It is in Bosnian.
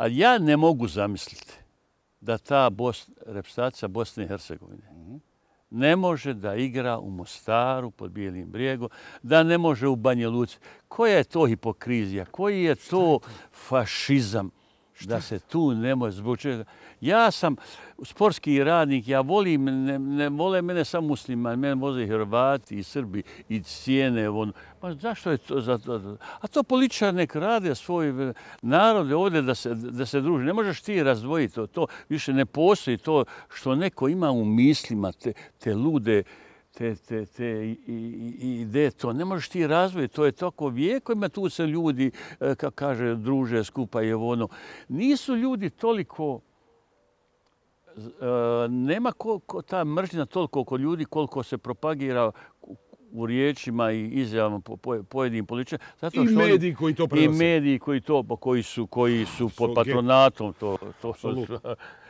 Ali ja ne mogu zamisliti da ta Bos, repstacija Bosne i Hercegovine mm ne može da igra u Mostaru pod Bijelim brijegom, da ne može u Banje Luci. Koja je to hipokrizija? Koji je to? fašizam? da se tu ne može zbučiti. Ja sam sportski radnik, ja volim, ne, ne vole mene samo muslima, mene voze Hrvati i Srbi i cijene. On. Ma zašto je to za to? A to političar nek rade svoj narod ovdje da se, da se druži. Ne možeš ti razdvojiti to, to. Više ne postoji to što neko ima u mislima te, te lude, te, te, te ide to. Ne možeš ti razvoj, to je toko vijekovima. Tu se ljudi, e, kako kaže, druže, skupa je ono. Nisu ljudi toliko e, nema ko, ta mržnja toliko oko ljudi koliko se propagira u riječima i izjavama po, po, pojedinim političima. Zato što I mediji koji to prenosi. I mediji koji to, pa koji su, koji su pod patronatom. To, to, to,